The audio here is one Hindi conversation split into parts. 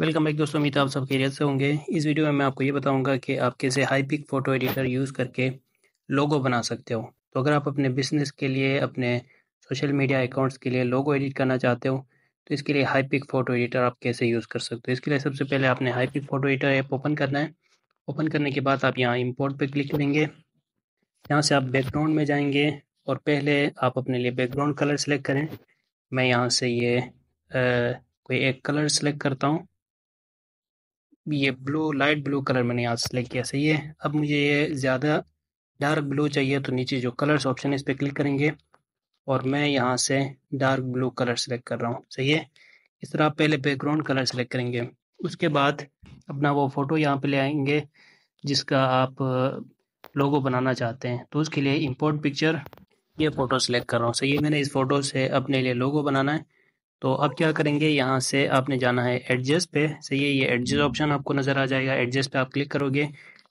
वेलकम बैक दोस्तों उम्मीद आप सब खैरियत से होंगे इस वीडियो में मैं आपको ये बताऊंगा कि आप कैसे Hypic photo editor use करके लोगो बना सकते हो तो अगर आप अपने बिजनेस के लिए अपने सोशल मीडिया अकाउंट्स के लिए लोगो एडिट करना चाहते हो तो इसके लिए हाई पिक फ़ोटो एडिटर आप कैसे यूज़ कर सकते हो इसके लिए सबसे पहले आपने Hypic photo editor app open करना है ओपन करने के बाद आप यहाँ इम्पोर्ट पर क्लिक करेंगे यहाँ से आप बैकग्राउंड में जाएंगे और पहले आप अपने लिए बैकग्राउंड कलर सेलेक्ट करें मैं यहाँ से ये आ, कोई एक कलर सेलेक्ट करता हूँ ये ब्लू लाइट ब्लू कलर मैंने यहाँ सेलेक्ट किया सही है अब मुझे ये ज़्यादा डार्क ब्लू चाहिए तो नीचे जो कलर्स ऑप्शन है इस पर क्लिक करेंगे और मैं यहाँ से डार्क ब्लू कलर सेलेक्ट कर रहा हूँ सही है इस तरह आप पहले बैकग्राउंड कलर सेलेक्ट करेंगे उसके बाद अपना वो फ़ोटो यहाँ पे ले आएंगे जिसका आप लोगो बनाना चाहते हैं तो उसके लिए इम्पोर्ट पिक्चर ये फ़ोटो सेलेक्ट कर रहा हूँ सही है मैंने इस फ़ोटो से अपने लिए लोगो बनाना है तो अब क्या करेंगे यहाँ से आपने जाना है एडजस्ट पे सही है ये एडजस्ट ऑप्शन आपको नज़र आ जाएगा एडजस्ट पे आप क्लिक करोगे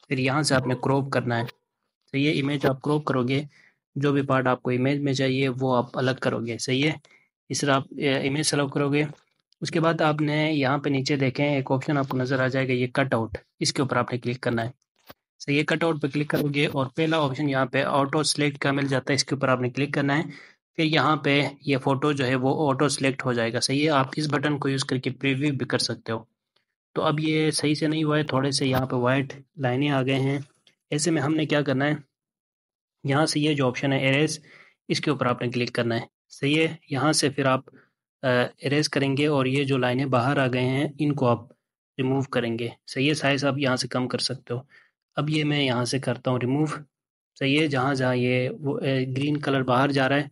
फिर यहाँ से आपने क्रॉप करना है सही है इमेज आप क्रॉप करोगे जो भी पार्ट आपको इमेज में चाहिए वो आप अलग करोगे सही है इस तरह आप इमेज सेलेक्ट करोगे उसके बाद आपने यहाँ पे नीचे देखें एक ऑप्शन आपको नज़र आ जाएगा ये कट आउट इसके ऊपर आपने क्लिक करना है सही है कट आउट पर क्लिक करोगे और पहला ऑप्शन यहाँ पे ऑटो सेलेक्ट का मिल जाता है इसके ऊपर आपने क्लिक करना है फिर यहाँ पे ये फ़ोटो जो है वो ऑटो सिलेक्ट हो जाएगा सही है आप इस बटन को यूज़ करके प्रीव्यू भी कर सकते हो तो अब ये सही से नहीं हुआ है थोड़े से यहाँ पे वाइट लाइनें आ गए हैं ऐसे में हमने क्या करना है यहाँ से ये जो ऑप्शन है एरेज इसके ऊपर आपने क्लिक करना है सही है यहाँ से फिर आप एरेज करेंगे और ये जो लाइनें बाहर आ गए हैं इनको आप रिमूव करेंगे सही है साइज आप यहाँ से कम कर सकते हो अब ये मैं यहाँ से करता हूँ रिमूव सही है जहाँ जहाँ ये वो ग्रीन कलर बाहर जा रहा है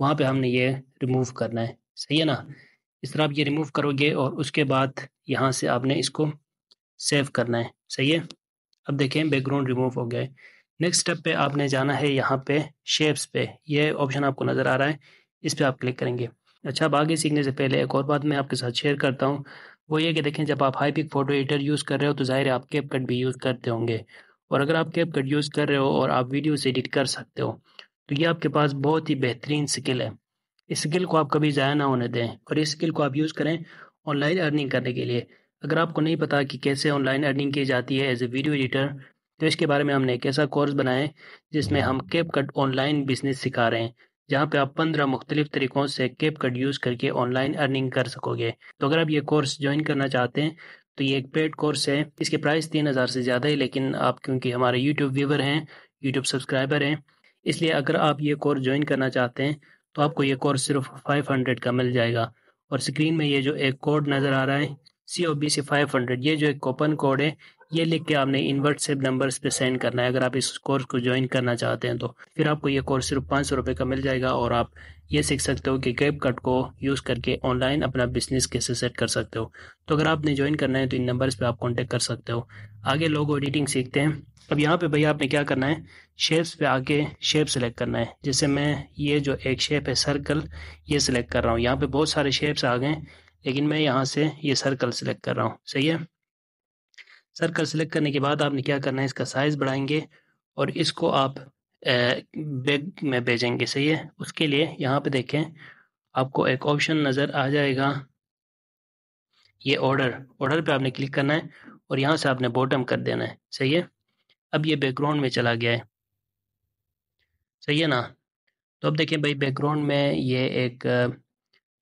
वहाँ पे हमने ये रिमूव करना है सही है ना इस तरह आप ये रिमूव करोगे और उसके बाद यहाँ से आपने इसको सेव करना है सही है अब देखें बैकग्राउंड रिमूव हो गया है नेक्स्ट स्टेप पे आपने जाना है यहाँ पे शेप्स पे ये ऑप्शन आपको नज़र आ रहा है इस पर आप क्लिक करेंगे अच्छा अब आगे सीखने से पहले एक और बात मैं आपके साथ शेयर करता हूँ वो ये कि देखें जब आप Hypic photo editor use कर रहे हो तो ज़ाहिर है आप कैप कट भी यूज़ करते होंगे और अगर आप कैप कट यूज़ कर रहे हो और आप वीडियो से एडिट कर सकते हो तो ये आपके पास बहुत ही बेहतरीन स्किल है इस स्किल को आप कभी ज़ाया ना होने दें और इस स्किल को आप यूज़ करें ऑनलाइन अर्निंग करने के लिए अगर आपको नहीं पता कि कैसे ऑनलाइन अर्निंग की जाती है एज ए वीडियो एडिटर तो इसके बारे में हमने एक ऐसा कोर्स बनाया जिसमें हम केप कट ऑनलाइन बिजनेस सिखा रहे हैं जहाँ पे आप पंद्रह मुख्तलिफ तरीक़ों से केप कट यूज़ करके ऑनलाइन अर्निंग कर सकोगे तो अगर आप ये कोर्स ज्वाइन करना चाहते हैं तो ये एक पेड कोर्स है इसके प्राइस तीन हज़ार से ज़्यादा है लेकिन आप क्योंकि हमारे यूट्यूब व्यूवर हैं यूट्यूब सब्सक्राइबर हैं इसलिए अगर आप ये कोर्स ज्वाइन करना चाहते हैं तो आपको ये कोर्स सिर्फ 500 का मिल जाएगा और स्क्रीन में ये जो एक कोड नज़र आ रहा है C O B C five hundred ये जो एक कोपन कोड है ये लिख के आपने इन्वर्ट सेप नंबर्स पे सेंड करना है अगर आप इस कोर्स को ज्वाइन करना चाहते हैं तो फिर आपको ये कोर्स सिर्फ पाँच सौ रुपये का मिल जाएगा और आप ये सीख सकते हो कि कैप कट को यूज़ करके ऑनलाइन अपना बिजनेस कैसे सेट कर सकते हो तो अगर आपने ज्वाइन करना है तो इन नंबर्स पे आप कॉन्टेक्ट कर सकते हो आगे लोग एडिटिंग सीखते हैं अब यहाँ पे भैया आपने क्या करना है शेप्स पे आके शेप सेलेक्ट करना है जैसे मैं ये जो एक शेप है सर्कल ये सिलेक्ट कर रहा हूँ यहाँ पे बहुत सारे शेप्स आ गए लेकिन मैं यहाँ से ये सर्कल सिलेक्ट कर रहा हूँ सही है सर्कल सेलेक्ट करने के बाद आपने क्या करना है इसका साइज़ बढ़ाएंगे और इसको आप बैग में भेजेंगे सही है उसके लिए यहाँ पे देखें आपको एक ऑप्शन नज़र आ जाएगा ये ऑर्डर ऑर्डर पे आपने क्लिक करना है और यहाँ से आपने बॉटम कर देना है सही है अब ये बैकग्राउंड में चला गया है सही है ना तो अब देखें भाई बैकग्राउंड में ये एक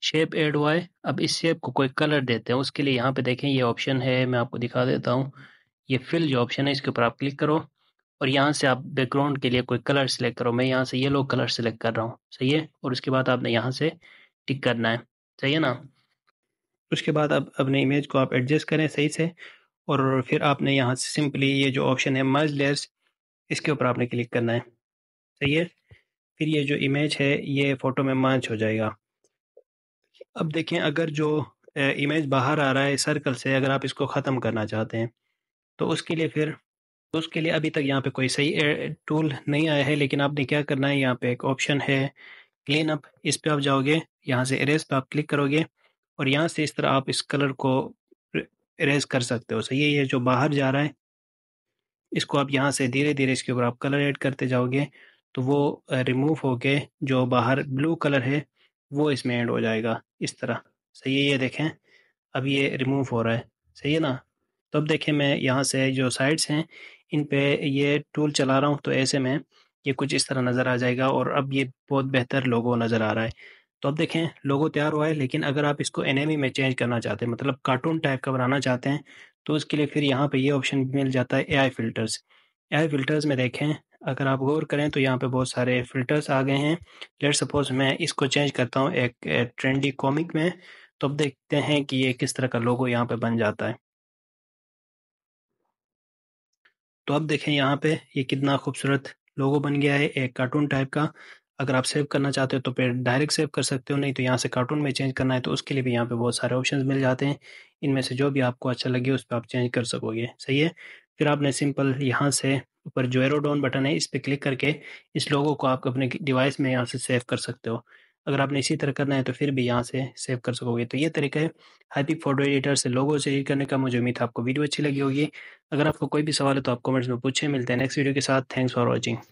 शेप एड हुआ है अब इस शेप को कोई कलर देते हैं उसके लिए यहाँ पे देखें ये ऑप्शन है मैं आपको दिखा देता हूँ ये फिल जो ऑप्शन है इसके ऊपर आप क्लिक करो और यहाँ से आप बैकग्राउंड के लिए कोई कलर सेलेक्ट करो मैं यहाँ से येलो कलर सेलेक्ट कर रहा हूँ सही है और उसके बाद आपने यहाँ से टिक करना है सही है ना उसके बाद आप अपने इमेज को आप एडजस्ट करें सही से और फिर आपने यहाँ से सिंपली ये जो ऑप्शन है मर्ज लेयर्स इसके ऊपर आपने क्लिक करना है सही है फिर ये जो इमेज है ये फ़ोटो में मर्ज हो जाएगा अब देखें अगर जो इमेज बाहर आ रहा है सर्कल से अगर आप इसको ख़त्म करना चाहते हैं तो उसके लिए फिर उसके लिए अभी तक यहाँ पे कोई सही टूल नहीं आया है लेकिन आपने क्या करना है यहाँ पे एक ऑप्शन है क्लीन अप इस पर आप जाओगे यहाँ से इरेज पर आप क्लिक करोगे और यहाँ से इस तरह आप इस कलर को इरेज कर सकते हो सही है ये जो बाहर जा रहा है इसको आप यहाँ से धीरे धीरे इसके ऊपर आप कलर ऐड करते जाओगे तो वो रिमूव हो के जो बाहर ब्लू कलर है वो इसमें ऐड हो जाएगा इस तरह सही है ये देखें अब ये रिमूव हो रहा है सही है ना तो अब देखें मैं यहाँ से जो साइड्स हैं इन पे ये टूल चला रहा हूँ तो ऐसे में ये कुछ इस तरह नज़र आ जाएगा और अब ये बहुत बेहतर लोगो नज़र आ रहा है तो अब देखें लोगो तैयार हुआ है लेकिन अगर आप इसको एन में चेंज करना चाहते हैं मतलब कार्टून टाइप का बनाना चाहते हैं तो उसके लिए फिर यहाँ पर ये ऑप्शन मिल जाता है ए फिल्टर्स ए फिल्टर्स में देखें अगर आप गौर करें तो यहाँ पे बहुत सारे फिल्टर्स आ गए हैं लेट सपोज मैं इसको चेंज करता हूँ एक ट्रेंडी कॉमिक में तो अब देखते हैं कि ये किस तरह का लोगो यहाँ पे बन जाता है तो अब देखें यहाँ पे ये कितना खूबसूरत लोगो बन गया है एक कार्टून टाइप का अगर आप सेव करना चाहते हो तो फिर डायरेक्ट सेव कर सकते हो नहीं तो यहाँ से कार्टून में चेंज करना है तो उसके लिए भी यहाँ पे बहुत सारे ऑप्शन मिल जाते हैं इनमें से जो भी आपको अच्छा लगे उस पर आप चेंज कर सकोगे सही है फिर आपने सिंपल यहाँ से ऊपर जो एरोडोन बटन है इस पर क्लिक करके इस लोगो को आप अपने डिवाइस में यहाँ से सेव कर सकते हो अगर आपने इसी तरह करना है तो फिर भी यहाँ से सेव कर सकोगे तो ये तरीका है हाईपिक फोटो एडिटर से लोगों से एडिट करने का मुझे उम्मीद है आपको वीडियो अच्छी लगी होगी अगर आपको कोई भी सवाल है तो आप कमेंट्स में पूछे मिलते हैं नेक्स्ट वीडियो के साथ थैंक्स फॉर वॉचिंग